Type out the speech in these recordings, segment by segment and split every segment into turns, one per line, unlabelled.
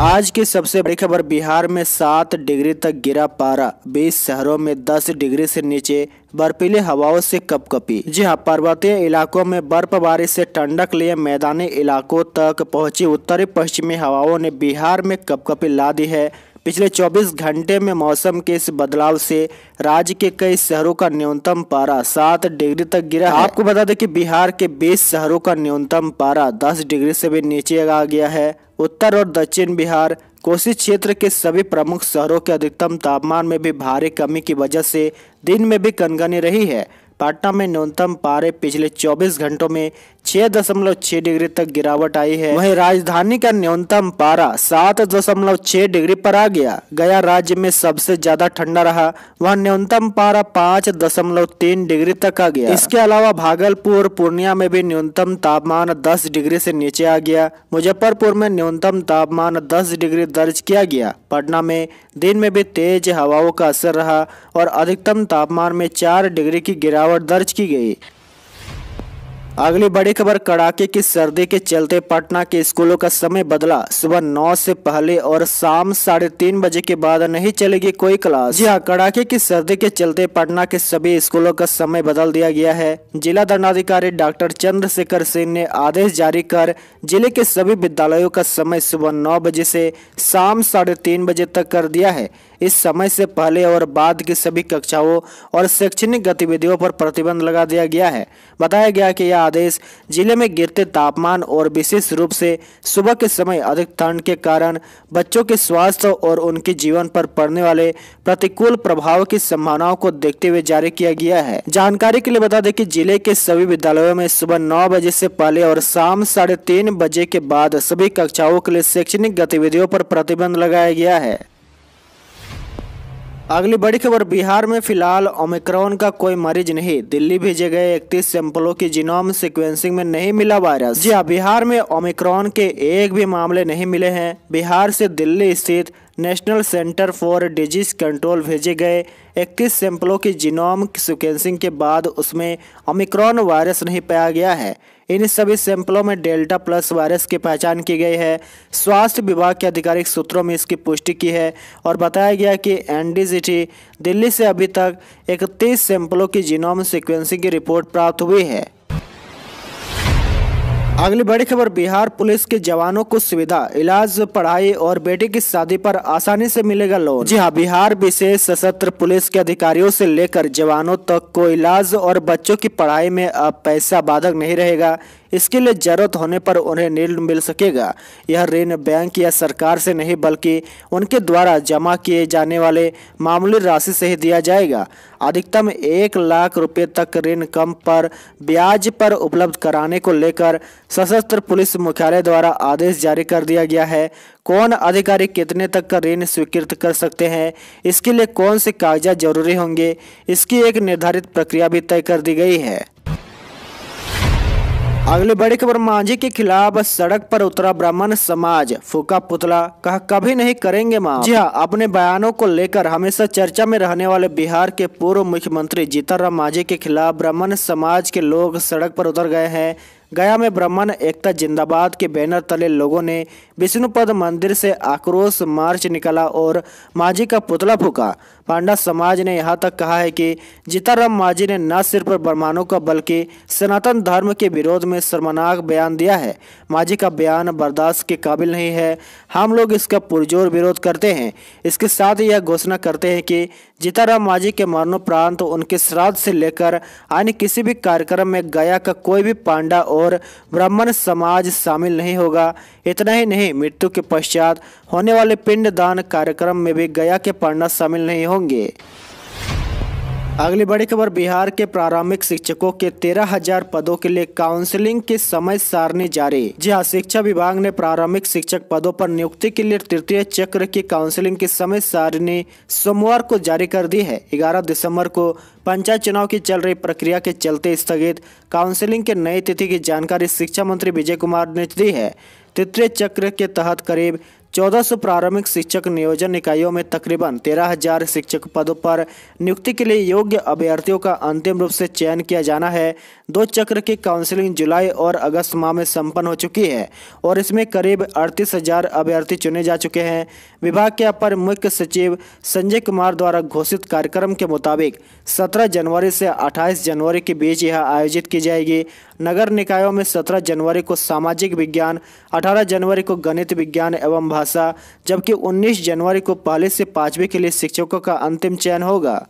आज की सबसे बड़ी खबर बिहार में सात डिग्री तक गिरा पारा बीस शहरों में दस डिग्री से नीचे बर्फीली हवाओं से कपकपी जी हाँ पर्वतीय इलाकों में बर्फबारी से ठंडक लिए मैदानी इलाकों तक पहुंची उत्तरी पश्चिमी हवाओं ने बिहार में कपकपी ला दी है पिछले 24 घंटे में मौसम के इस बदलाव से राज्य के कई शहरों का न्यूनतम पारा सात डिग्री तक गिरा है आपको बता दें कि बिहार के बीस शहरों का न्यूनतम पारा दस डिग्री से भी नीचे आ गया है उत्तर और दक्षिण बिहार कोसी क्षेत्र के सभी प्रमुख शहरों के अधिकतम तापमान में भी भारी कमी की वजह से दिन में भी कनगनी रही है पाटना में न्यूनतम पारे पिछले 24 घंटों में 6.6 डिग्री तक गिरावट आई है वहीं राजधानी का न्यूनतम पारा 7.6 डिग्री पर आ गया गया राज्य में सबसे ज्यादा ठंडा रहा वह न्यूनतम पारा 5.3 डिग्री तक आ गया इसके अलावा भागलपुर पूर्णिया में भी न्यूनतम तापमान 10 डिग्री से नीचे आ गया मुजफ्फरपुर में न्यूनतम तापमान दस डिग्री दर्ज किया गया पटना में दिन में भी तेज हवाओं का असर रहा और अधिकतम तापमान में चार डिग्री की गिरावट गिरावट दर्ज की गई अगली बड़ी खबर कड़ाके की सर्दी के चलते पटना के स्कूलों का समय बदला सुबह नौ से पहले और शाम साढ़े तीन बजे के बाद नहीं चलेगी कोई क्लास जी हाँ कड़ाके की सर्दी के चलते पटना के सभी स्कूलों का समय बदल दिया गया है जिला दंडाधिकारी डॉक्टर चंद्रशेखर सिंह ने आदेश जारी कर जिले के सभी विद्यालयों का समय सुबह नौ बजे से शाम साढ़े तीन बजे तक कर दिया है इस समय से पहले और बाद की सभी कक्षाओं और शैक्षणिक गतिविधियों पर प्रतिबंध लगा दिया गया है बताया गया कि यह आदेश जिले में गिरते तापमान और विशेष रूप से सुबह के समय अधिक ठंड के कारण बच्चों के स्वास्थ्य और उनके जीवन पर पड़ने वाले प्रतिकूल प्रभाव की संभावनाओं को देखते हुए जारी किया गया है जानकारी के लिए बता दें कि जिले के सभी विद्यालयों में सुबह नौ बजे से पहले और शाम साढ़े तीन बजे के बाद सभी कक्षाओं के लिए शैक्षणिक गतिविधियों पर प्रतिबंध लगाया गया है अगली बड़ी खबर बिहार में फिलहाल ओमिक्रॉन का कोई मरीज नहीं दिल्ली भेजे गए इकतीस सैंपलों की जिनोम सीक्वेंसिंग में नहीं मिला वायरस जी हाँ, बिहार में ओमिक्रॉन के एक भी मामले नहीं मिले हैं बिहार से दिल्ली स्थित National Centre for Disease Control भेजे गए 21 सैंपलों की जीनोम सिक्वेंसिंग के बाद उसमें ओमिक्रॉन वायरस नहीं पाया गया है इन सभी सैंपलों में डेल्टा प्लस वायरस की पहचान की गई है स्वास्थ्य विभाग के आधिकारिक सूत्रों में इसकी पुष्टि की है और बताया गया कि एनडीजीटी दिल्ली से अभी तक इकतीस सैंपलों की जीनोम सिक्वेंसिंग की रिपोर्ट प्राप्त हुई है अगली बड़ी खबर बिहार पुलिस के जवानों को सुविधा इलाज पढ़ाई और बेटी की शादी पर आसानी से मिलेगा लोन जी हाँ बिहार विशेष सशस्त्र पुलिस के अधिकारियों से लेकर जवानों तक को इलाज और बच्चों की पढ़ाई में अब पैसा बाधक नहीं रहेगा इसके लिए जरूरत होने पर उन्हें ऋण मिल सकेगा यह ऋण बैंक या सरकार से नहीं बल्कि उनके द्वारा जमा किए जाने वाले मामूली राशि से ही दिया जाएगा अधिकतम एक लाख रुपए तक ऋण कम पर ब्याज पर उपलब्ध कराने को लेकर सशस्त्र पुलिस मुख्यालय द्वारा आदेश जारी कर दिया गया है कौन अधिकारी कितने तक का ऋण स्वीकृत कर सकते हैं इसके लिए कौन से कागजात जरूरी होंगे इसकी एक निर्धारित प्रक्रिया भी तय कर दी गई है अगली बड़ी खबर मांझी के खिलाफ सड़क पर उतरा ब्राह्मण समाज फूका पुतला कहा कभी नहीं करेंगे माँ जी हाँ अपने बयानों को लेकर हमेशा चर्चा में रहने वाले बिहार के पूर्व मुख्यमंत्री जीतन राम मांझी के खिलाफ ब्राह्मण समाज के लोग सड़क पर उतर गए हैं गया में ब्राह्मण एकता जिंदाबाद के बैनर तले लोगों ने विष्णुपद मंदिर से आक्रोश मार्च निकाला और माझी का पुतला फूका पांडा समाज ने यहाँ तक कहा है कि जीताराम माझी ने न सिर्फ ब्राह्मणों का बल्कि सनातन धर्म के विरोध में शर्मनाक बयान दिया है माझी का बयान बर्दाश्त के काबिल नहीं है हम लोग इसका पुरजोर विरोध करते हैं इसके साथ यह घोषणा करते हैं कि जीताराम माझी के मरणोपरांत उनके श्राद्ध से लेकर अन्य किसी भी कार्यक्रम में गया का कोई भी पांडा और और ब्राह्मण समाज शामिल नहीं होगा इतना ही नहीं मृत्यु के पश्चात होने वाले पिंडदान कार्यक्रम में भी गया के पढ़ना शामिल नहीं होंगे अगली बड़ी खबर बिहार के प्रारंभिक शिक्षकों के तेरह हजार पदों के लिए काउंसलिंग की समय सारणी जारी जी हाँ शिक्षा विभाग ने प्रारंभिक शिक्षक पदों पर नियुक्ति के लिए तृतीय चक्र की काउंसलिंग की समय सारणी सोमवार को जारी कर दी है 11 दिसंबर को पंचायत चुनाव की चल रही प्रक्रिया के चलते स्थगित काउंसिलिंग के नई तिथि की जानकारी शिक्षा मंत्री विजय कुमार ने दी है तृतीय चक्र के तहत करीब 1400 प्रारंभिक शिक्षक नियोजन इकाइयों में तकरीबन 13000 शिक्षक पदों पर नियुक्ति के लिए योग्य अभ्यर्थियों का अंतिम रूप से चयन किया जाना है दो चक्र की काउंसलिंग जुलाई और अगस्त माह में संपन्न हो चुकी है और इसमें करीब अड़तीस हजार अभ्यर्थी चुने जा चुके हैं विभाग के अपर मुख्य सचिव संजय कुमार द्वारा घोषित कार्यक्रम के मुताबिक 17 जनवरी से 28 जनवरी के बीच यह आयोजित की जाएगी नगर निकायों में 17 जनवरी को सामाजिक विज्ञान 18 जनवरी को गणित विज्ञान एवं भाषा जबकि 19 जनवरी को पहले से पाँचवीं के लिए शिक्षकों का अंतिम चयन होगा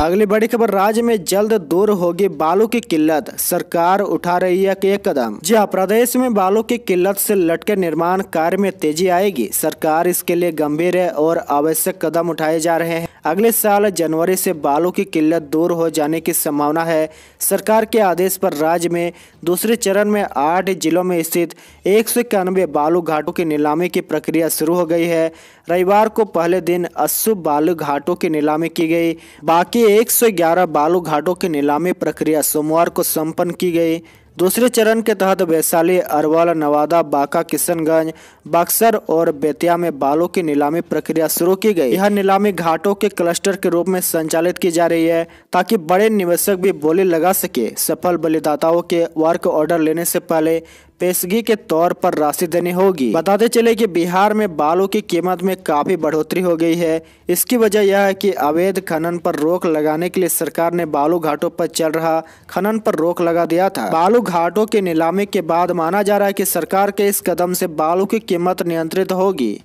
अगली बड़ी खबर राज्य में जल्द दूर होगी बालों की किल्लत सरकार उठा रही है के कदम जी हाँ प्रदेश में बालों की किल्लत से लटके निर्माण कार्य में तेजी आएगी सरकार इसके लिए गंभीर है और आवश्यक कदम उठाए जा रहे हैं अगले साल जनवरी से बालों की किल्लत दूर हो जाने की संभावना है सरकार के आदेश पर राज्य में दूसरे चरण में आठ जिलों में स्थित एक सौ इक्यानवे बालू घाटों की नीलामी की प्रक्रिया शुरू हो गई है रविवार को पहले दिन अस्सी बालू घाटों की नीलामी की गई बाकी एक सौ ग्यारह बालू घाटों की नीलामी प्रक्रिया सोमवार को संपन्न की गई दूसरे चरण के तहत वैशाली अरवल नवादा बांका किशनगंज बक्सर और बेतिया में बालों की नीलामी प्रक्रिया शुरू की गई यह नीलामी घाटों के क्लस्टर के रूप में संचालित की जा रही है ताकि बड़े निवेशक भी बोली लगा सके सफल बलिदाताओं के वर्क ऑर्डर लेने से पहले पेशगी के तौर पर राशि देनी होगी बताते चले कि बिहार में बालू की कीमत में काफी बढ़ोतरी हो गई है इसकी वजह यह है कि अवैध खनन पर रोक लगाने के लिए सरकार ने बालू घाटों पर चल रहा खनन पर रोक लगा दिया था बालू घाटों के नीलामी के बाद माना जा रहा है कि सरकार के इस कदम से बालू की कीमत नियंत्रित होगी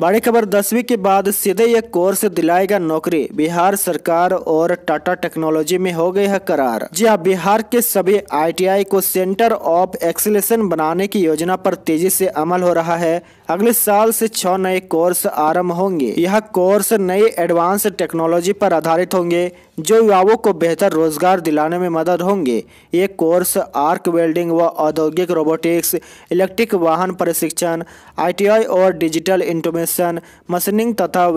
बड़ी खबर दसवीं के बाद सीधे यह कोर्स दिलाएगा नौकरी बिहार सरकार और टाटा टेक्नोलॉजी में हो गए है करार जी हाँ बिहार के सभी आईटीआई को सेंटर ऑफ एक्सीलेशन बनाने की योजना पर तेजी से अमल हो रहा है अगले साल से छह नए कोर्स आरंभ होंगे यह कोर्स नए एडवांस टेक्नोलॉजी पर आधारित होंगे जो युवाओं को बेहतर रोजगार दिलाने में मदद होंगे ये कोर्स आर्क वेल्डिंग व औद्योगिक रोबोटिक्स इलेक्ट्रिक वाहन प्रशिक्षण आईटीआई और डिजिटल इंटोमेशन मशीनिंग तथा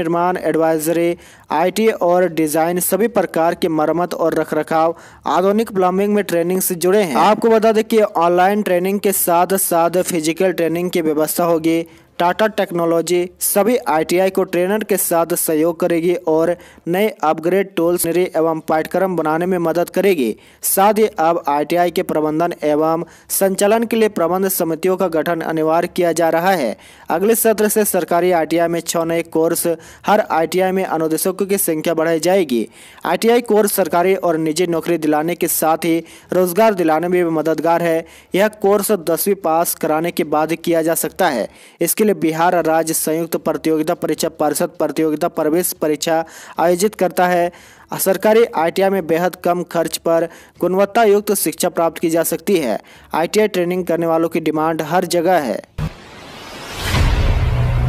निर्माण एडवाइजरी आई और डिजाइन सभी प्रकार के मरम्मत और रखरखाव आधुनिक प्लम्बिंग में ट्रेनिंग से जुड़े हैं आपको बता दें कि ऑनलाइन ट्रेनिंग के साथ साथ फिजिकल ट्रेनिंग की व्यवस्था होगी करोगे टाटा टेक्नोलॉजी सभी आईटीआई को ट्रेनर के साथ सहयोग करेगी और नए अपग्रेड टूल्स एवं पाठ्यक्रम बनाने में मदद करेगी साथ ही अब आईटीआई के प्रबंधन एवं संचालन के लिए प्रबंध समितियों का गठन अनिवार्य किया जा रहा है अगले सत्र से सरकारी आईटीआई में छः नए कोर्स हर आईटीआई में अनुदेशकों की संख्या बढ़ाई जाएगी आई कोर्स सरकारी और निजी नौकरी दिलाने के साथ ही रोजगार दिलाने में मददगार है यह कोर्स दसवीं पास कराने के बाद किया जा सकता है इसके अखिल बिहार राज्य संयुक्त प्रतियोगिता परीक्षा परिषद प्रतियोगिता प्रवेश परीक्षा आयोजित करता है सरकारी आई में बेहद कम खर्च पर गुणवत्ता युक्त शिक्षा प्राप्त की जा सकती है आई ट्रेनिंग करने वालों की डिमांड हर जगह है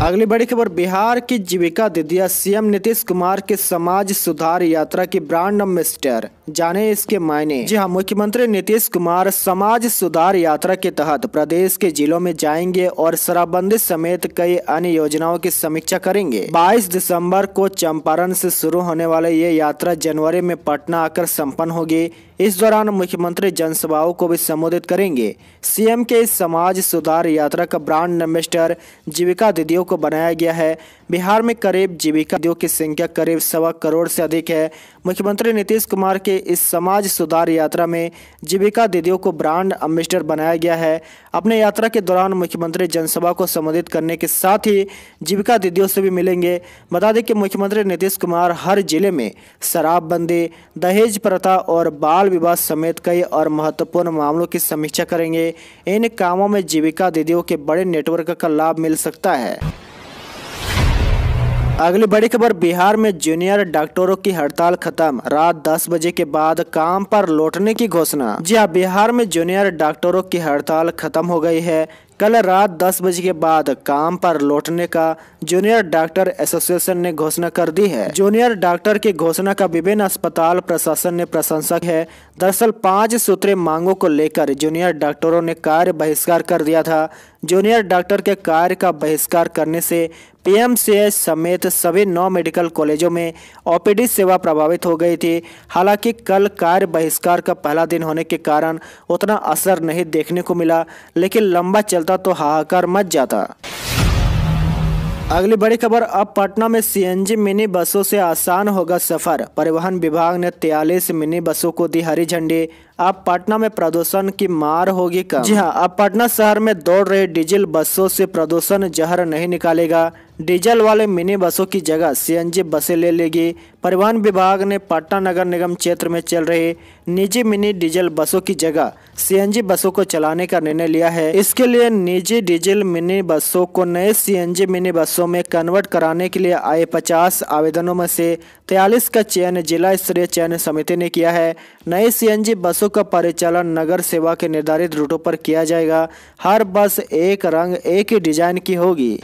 अगली बड़ी खबर बिहार की जीविका दीदिया सीएम नीतीश कुमार के समाज सुधार यात्रा की ब्रांड एम्बेसडर जाने इसके मायने जी हाँ मुख्यमंत्री नीतीश कुमार समाज सुधार यात्रा के तहत प्रदेश के जिलों में जाएंगे और शराबबंदी समेत कई अन्य योजनाओं की समीक्षा करेंगे 22 दिसंबर को चंपारण से शुरू होने वाले ये यात्रा जनवरी में पटना आकर संपन्न होगी इस दौरान मुख्यमंत्री जनसभाओं को भी संबोधित करेंगे सीएम के इस समाज सुधार यात्रा का ब्रांड एम्बेस्टर जीविका दीदियों को बनाया गया है बिहार में करीब जीविका दीदियों की संख्या करीब सवा करोड़ से अधिक है मुख्यमंत्री नीतीश कुमार के इस समाज सुधार यात्रा में जीविका दीदियों को ब्रांड एम्बेसडर बनाया गया है अपने यात्रा के दौरान मुख्यमंत्री जनसभा को संबोधित करने के साथ ही जीविका दीदियों से भी मिलेंगे बता दें कि मुख्यमंत्री नीतीश कुमार हर जिले में शराबबंदी दहेज प्रथा और बाल विवाह समेत कई और महत्वपूर्ण मामलों की समीक्षा करेंगे इन कामों में जीविका दीदियों के बड़े नेटवर्क का लाभ मिल सकता है अगली बड़ी खबर बिहार में जूनियर डॉक्टरों की हड़ताल खत्म रात 10 बजे के बाद काम पर लौटने की घोषणा जी हाँ बिहार में जूनियर डॉक्टरों की हड़ताल खत्म हो गई है कल रात दस बजे के बाद काम पर लौटने का जूनियर डॉक्टर एसोसिएशन ने घोषणा कर दी है जूनियर डॉक्टर की घोषणा का विभिन्न अस्पताल प्रशासन ने प्रशंसक है दरअसल पांच सूत्रीय मांगों को लेकर जूनियर डॉक्टरों ने कार्य बहिष्कार कर दिया था जूनियर डॉक्टर के कार्य का बहिष्कार करने से पीएमसीएच समेत सभी नौ मेडिकल कॉलेजों में ओपीडी सेवा प्रभावित हो गई थी हालांकि कल कार्य बहिष्कार का पहला दिन होने के कारण उतना असर नहीं देखने को मिला लेकिन लंबा चलता जाता तो हाहाकार मच जाता अगली बड़ी खबर अब पटना में सीएनजी मिनी बसों से आसान होगा सफर परिवहन विभाग ने तयालीस मिनी बसों को दी हरी झंडी अब पटना में प्रदूषण की मार होगी कम जी हाँ अब पटना शहर में दौड़ रहे डीजल बसों से प्रदूषण जहर नहीं निकालेगा डीजल वाले मिनी बसों की जगह सीएनजी बसें ले लेगी परिवहन विभाग ने पटना नगर निगम क्षेत्र में चल रहे निजी मिनी डीजल बसों की जगह सीएनजी बसों को चलाने का निर्णय लिया है इसके लिए निजी डीजल मिनी बसों को नए सीएनजी मिनी बसों में कन्वर्ट कराने के लिए आए पचास आवेदनों में से तयालीस का चयन जिला स्तरीय चयन समिति ने किया है नए सीएनजी बसों का परिचालन नगर सेवा के निर्धारित रूटों पर किया जाएगा हर बस एक रंग एक ही डिजाइन की होगी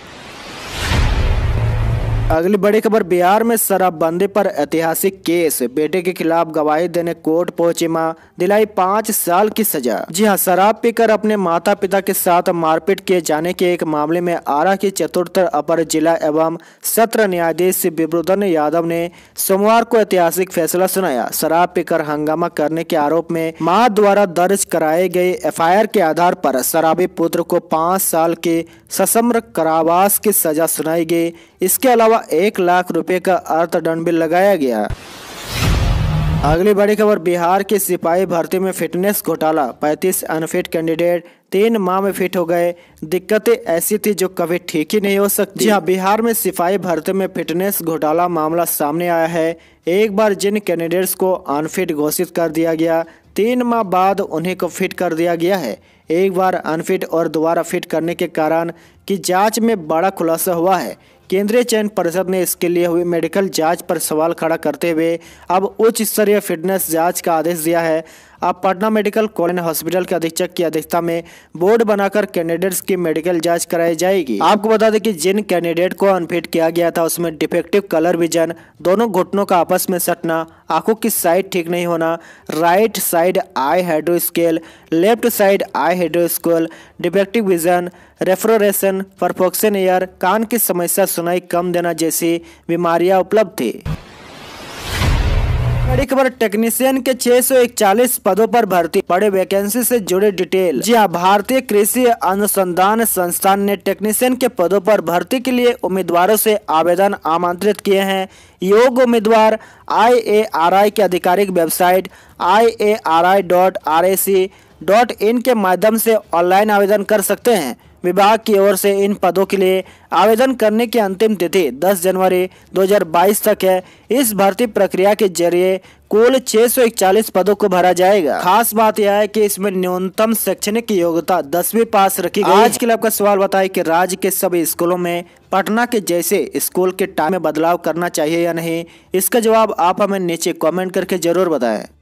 अगली बड़ी खबर बिहार में शराबबंदी पर ऐतिहासिक केस बेटे के खिलाफ गवाही देने कोर्ट पहुंची मां दिलाई पाँच साल की सजा जी हां शराब पीकर अपने माता पिता के साथ मारपीट किए जाने के एक मामले में आरा की चतुर्थ अपर जिला एवं सत्र न्यायाधीश विभ्रदन यादव ने सोमवार को ऐतिहासिक फैसला सुनाया शराब पीकर हंगामा करने के आरोप में माँ द्वारा दर्ज कराए गए एफ के आधार आरोप शराबी पुत्र को पाँच साल के सशम्र कारावास की सजा सुनाई गयी इसके अलावा अलावा एक लाख रुपए का अर्थदंड भी लगाया गया अगली बड़ी खबर बिहार के सिपाही भर्ती में फिटनेस घोटाला 35 अनफिट कैंडिडेट तीन माह में फिट हो गए दिक्कतें ऐसी थी जो कभी ठीक ही नहीं हो सकती जी हाँ बिहार में सिपाही भर्ती में फिटनेस घोटाला मामला सामने आया है एक बार जिन कैंडिडेट्स को अनफिट घोषित कर दिया गया तीन माह बाद उन्हें को फिट कर दिया गया है एक बार अनफिट और दोबारा फिट करने के कारण की जाँच में बड़ा खुलासा हुआ है केंद्रीय चयन परिषद ने इसके लिए हुई मेडिकल जांच पर सवाल खड़ा करते हुए अब उच्च स्तरीय फिटनेस जांच का आदेश दिया है अब पटना मेडिकल कॉलेज हॉस्पिटल के अधीक्षक की अध्यक्षता में बोर्ड बनाकर कैंडिडेट्स की मेडिकल जांच कराई जाएगी आपको बता दें कि जिन कैंडिडेट को अनफिट किया गया था उसमें डिफेक्टिव कलर विजन दोनों घुटनों का आपस में सटना आंखों की साइड ठीक नहीं होना right side eye hydrocele left side eye hydrocele defective vision refraction perforation ear कान की समस्या सुनाई कम देना जैसी बीमारियाँ उपलब्ध थी बड़ी खबर टेक्नीशियन के 641 पदों पर भर्ती बड़े वैकेंसी से जुड़े डिटेल जी हाँ भारतीय कृषि अनुसंधान संस्थान ने टेक्नीशियन के पदों पर भर्ती के लिए उम्मीदवारों से आवेदन आमंत्रित किए हैं योग उम्मीदवार आई के आधिकारिक website I dot R A C dot in के माध्यम से ऑनलाइन आवेदन कर सकते हैं विभाग की ओर से इन पदों के लिए आवेदन करने की अंतिम तिथि 10 जनवरी 2022 तक है इस भर्ती प्रक्रिया के जरिए कुल 641 पदों को भरा जाएगा खास बात यह है कि इसमें न्यूनतम शैक्षणिक योग्यता दसवीं पास रखी गई आज के लिए आपका सवाल बताए कि राज्य के सभी स्कूलों में पटना के जैसे स्कूल के टाइम में बदलाव करना चाहिए या नहीं इसका जवाब आप हमें नीचे कॉमेंट करके जरूर बताएं